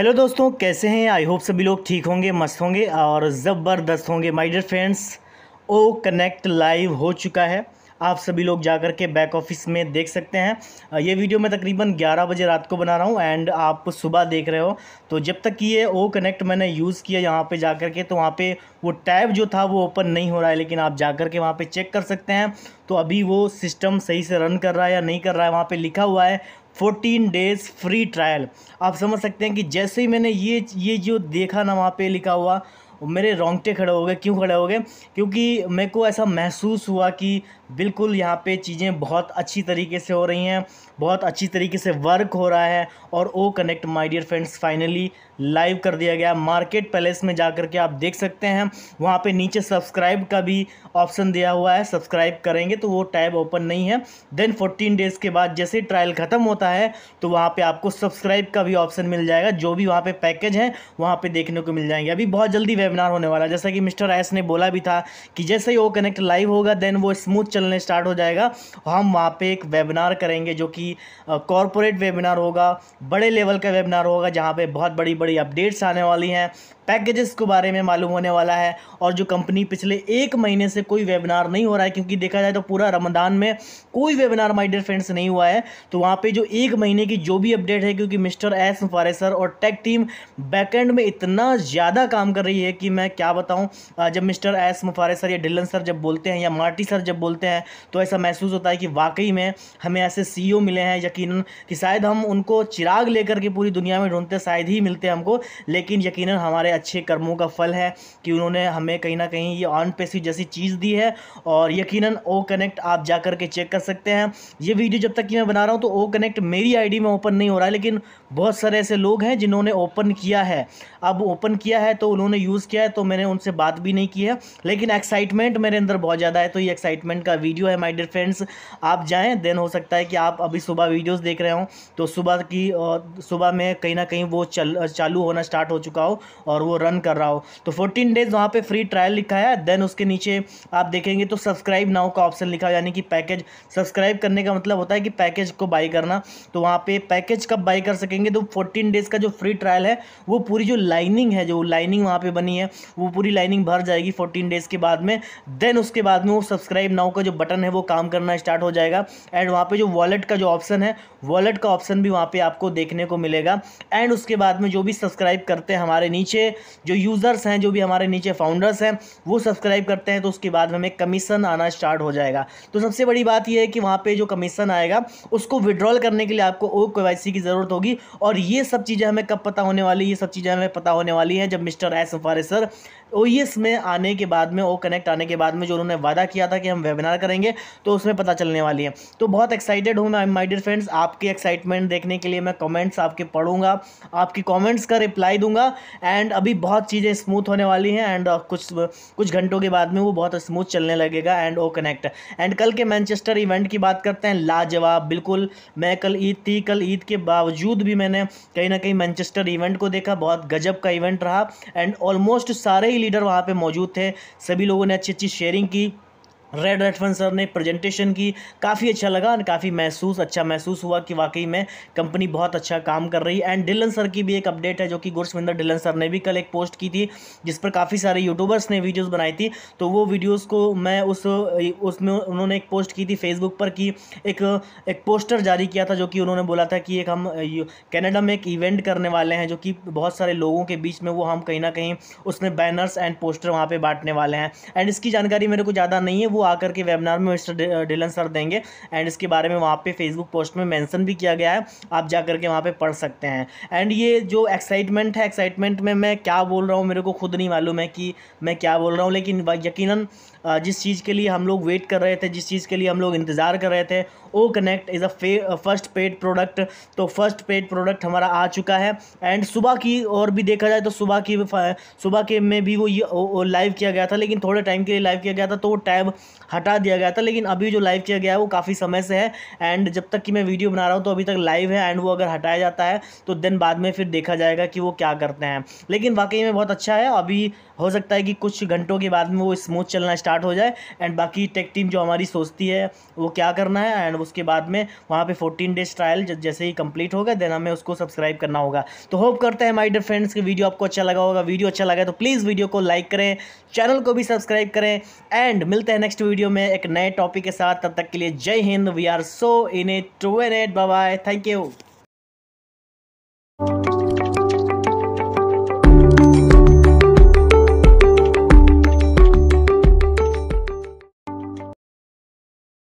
hello दोस्तों कैसे हैं आई होप सभी लोग ठीक होंगे मस्त होंगे और ज़बरदस्त होंगे my dear friends O connect live हो चुका है आप सभी लोग जा कर के बैक ऑफिस में देख सकते हैं ये वीडियो मैं तकरीबन 11 बजे रात को बना रहा हूँ एंड आप सुबह देख रहे हो तो जब तक ये ओ कनेक्ट मैंने यूज़ किया यहाँ पे जा कर के तो वहाँ पे वो टैब जो था वो ओपन नहीं हो रहा है लेकिन आप जा कर के वहाँ पर चेक कर सकते हैं तो अभी वो सिस्टम सही से रन कर रहा है या नहीं कर रहा है वहाँ पर लिखा हुआ है 14 डेज़ फ्री ट्रायल आप समझ सकते हैं कि जैसे ही मैंने ये ये जो देखा ना वहाँ पे लिखा हुआ मेरे रोंगटे खड़े हो गए क्यों खड़े हो गए क्योंकि मेरे को ऐसा महसूस हुआ कि बिल्कुल यहाँ पे चीज़ें बहुत अच्छी तरीके से हो रही हैं बहुत अच्छी तरीके से वर्क हो रहा है और O connect my dear friends finally live कर दिया गया मार्केट पैलेस में जा के आप देख सकते हैं वहाँ पे नीचे सब्सक्राइब का भी ऑप्शन दिया हुआ है सब्सक्राइब करेंगे तो वो टैब ओपन नहीं है देन 14 डेज़ के बाद जैसे ट्रायल ख़त्म होता है तो वहाँ पे आपको सब्सक्राइब का भी ऑप्शन मिल जाएगा जो भी वहाँ पे पैकेज हैं वहाँ पे देखने को मिल जाएंगे अभी बहुत जल्दी वेबिनार होने वाला है जैसा कि मिस्टर एस ने बोला भी था कि जैसे ही वो कनेक्ट लाइव होगा देन वो स्मूथ चलने स्टार्ट हो जाएगा हम वहाँ पर एक वेबिनार करेंगे जो कि कि कॉरपोरेट वेबिनार होगा बड़े लेवल का वेबिनार होगा जहाँ पे बहुत बड़ी बड़ी अपडेट्स आने वाली हैं पैकेजेस के बारे में मालूम होने वाला है और जो कंपनी पिछले एक महीने से कोई वेबिनार नहीं हो रहा है क्योंकि देखा जाए तो पूरा रमदान में कोई वेबिनार माई डियर फ्रेंड्स नहीं हुआ है तो वहाँ पर जो एक महीने की जो भी अपडेट है क्योंकि मिस्टर एस मुफारे और टेक टीम बैकेंड में इतना ज़्यादा काम कर रही है कि मैं क्या बताऊँ जब मिस्टर एस मुफारे सर या डिलन सर जब बोलते हैं या मार्टी सर जब बोलते हैं तो ऐसा महसूस होता है कि वाकई में हमें ऐसे सी e मिले हैं यकीन कि शायद हम उनको चिराग लेकर के पूरी दुनिया में ढूंढते शायद ही मिलते हैं हमको लेकिन यकीन हमारे अच्छे कर्मों का फल है कि उन्होंने हमें कहीं ना कहीं ये ऑन पेसी जैसी चीज़ दी है और यकीनन ओ कनेक्ट आप जा कर के चेक कर सकते हैं ये वीडियो जब तक कि मैं बना रहा हूँ तो ओ कनेक्ट मेरी आईडी में ओपन नहीं हो रहा है लेकिन बहुत सारे ऐसे लोग हैं जिन्होंने ओपन किया है अब ओपन किया है तो उन्होंने यूज़ किया है तो मैंने उनसे बात भी नहीं की है लेकिन एक्साइटमेंट मेरे अंदर बहुत ज़्यादा है तो ये एक्साइटमेंट का वीडियो है माई डियर फ्रेंड्स आप जाएँ देन हो सकता है कि आप अभी सुबह वीडियोज़ देख रहे हों तो सुबह की सुबह में कहीं ना कहीं वो चल चालू होना स्टार्ट हो चुका हो और वो वो रन कर रहा हो तो फोर्टीन डेज वहाँ पर फ्री ट्रायल लिखा है देन उसके नीचे आप देखेंगे तो सब्सक्राइब नाउ का ऑप्शन लिखा यानी कि पैकेज सब्सक्राइब करने का मतलब होता है कि पैकेज को बाई करना तो वहाँ पे पैकेज कब बाई कर सकेंगे तो फोर्टीन डेज़ का जो फ्री ट्रायल है वो पूरी जो लाइनिंग है जो लाइनिंग वहाँ पर बनी है वो पूरी लाइनिंग भर जाएगी फोर्टीन डेज़ के बाद में देन उसके बाद में वो सब्सक्राइब नाउ का जो बटन है वो काम करना स्टार्ट हो जाएगा एंड वहाँ पर जो वॉलेट का जो ऑप्शन है वॉलेट का ऑप्शन भी वहाँ पर आपको देखने को मिलेगा एंड उसके बाद में जो भी सब्सक्राइब करते हैं हमारे नीचे जो यूज़र्स हैं जो भी हमारे नीचे फाउंडर्स हैं वो सब्सक्राइब करते हैं तो उसके बाद हमें कमीशन आना स्टार्ट हो जाएगा तो सबसे बड़ी बात यह है कि वहाँ पर जो कमीशन आएगा उसको विड्रॉल करने के लिए आपको ओ की ज़रूरत होगी और ये सब चीज़ें हमें कब पता होने वाली ये सब चीज़ें हमें पता होने वाली हैं जब मिस्टर एस सफारे सर ओ में आने के बाद में ओ कनेक्ट आने के बाद में जो उन्होंने वादा किया था कि हम वेबिनार करेंगे तो उसमें पता चलने वाली है तो बहुत एक्साइटेड हूँ मैं माय डियर फ्रेंड्स आपके एक्साइटमेंट देखने के लिए मैं कमेंट्स आपके पढ़ूंगा आपकी कमेंट्स का रिप्लाई दूंगा एंड अभी बहुत चीज़ें स्मूथ होने वाली हैं एंड uh, कुछ कुछ घंटों के बाद में वो बहुत स्मूथ चलने लगेगा एंड ओ कनेक्ट एंड कल के मैनचेस्टर इवेंट की बात करते हैं लाजवाब बिल्कुल मैं कल ईद थी कल ईद के बावजूद भी मैंने कहीं ना कहीं मैनचेस्टर इवेंट को देखा बहुत गजब का इवेंट रहा एंड ऑलमोस्ट सारे ही लीडर वहाँ पर मौजूद थे सभी लोगों ने अच्छी अच्छी शेयरिंग की रेड रेडफन सर ने प्रेजेंटेशन की काफ़ी अच्छा लगा और काफ़ी महसूस अच्छा महसूस हुआ कि वाकई में कंपनी बहुत अच्छा काम कर रही है एंड डिलन सर की भी एक अपडेट है जो कि गुरसविंदर डिलन सर ने भी कल एक पोस्ट की थी जिस पर काफ़ी सारे यूट्यूबर्स ने वीडियोस बनाई थी तो वो वीडियोस को मैं उस उसमें उन्होंने एक पोस्ट की थी फेसबुक पर कि एक एक पोस्टर जारी किया था जो कि उन्होंने बोला था कि एक हम कैनेडा में एक इवेंट करने वाले हैं जो कि बहुत सारे लोगों के बीच में वो हम कहीं ना कहीं उसमें बैनर्स एंड पोस्टर वहाँ पर बांटने वाले हैं एंड इसकी जानकारी मेरे को ज़्यादा नहीं है वो वो आकर के वेबिनार में मिस्टर डिलन सर देंगे एंड इसके बारे में वहाँ पे फेसबुक पोस्ट में मेंशन भी किया गया है आप जा करके वहाँ पे पढ़ सकते हैं एंड ये जो एक्साइटमेंट है एक्साइटमेंट में मैं क्या बोल रहा हूँ मेरे को खुद नहीं मालूम है कि मैं क्या बोल रहा हूँ लेकिन यकीन जिस चीज़ के लिए हम लोग वेट कर रहे थे जिस चीज़ के लिए हम लोग इंतज़ार कर रहे थे O connect is a first paid product तो फर्स्ट पेड प्रोडक्ट हमारा आ चुका है एंड सुबह की और भी देखा जाए तो सुबह की सुबह के में भी वो, वो लाइव किया गया था लेकिन थोड़े टाइम के लिए लाइव किया गया था तो वो टैब हटा दिया गया था लेकिन अभी जो लाइव किया गया है वो काफ़ी समय से है एंड जब तक कि मैं वीडियो बना रहा हूँ तो अभी तक लाइव है एंड वो अगर हटाया जाता है तो देन बाद में फिर देखा जाएगा कि वो क्या करते हैं लेकिन वाकई में बहुत अच्छा है अभी हो सकता है कि कुछ घंटों के बाद में वो स्मूथ चलना स्टार्ट हो जाए एंड बाकी टेक टीम जो हमारी सोचती है वो क्या करना है एंड उसके बाद में वहाँ पर फोर्टीन डेज ट्रायल जैसे ही कंप्लीट होगा देन हमें उसको सब्सक्राइब करना होगा तो होप करते हैं माई डियर फ्रेंड्स की वीडियो आपको अच्छा लगा होगा वीडियो अच्छा लगा तो प्लीज़ वीडियो को लाइक करें चैनल को भी सब्सक्राइब करें एंड मिलते हैं नेक्स्ट नेक्स्ट वीडियो में एक नए टॉपिक के साथ तब तक के लिए जय हिंद we are so in it true in it bye thank you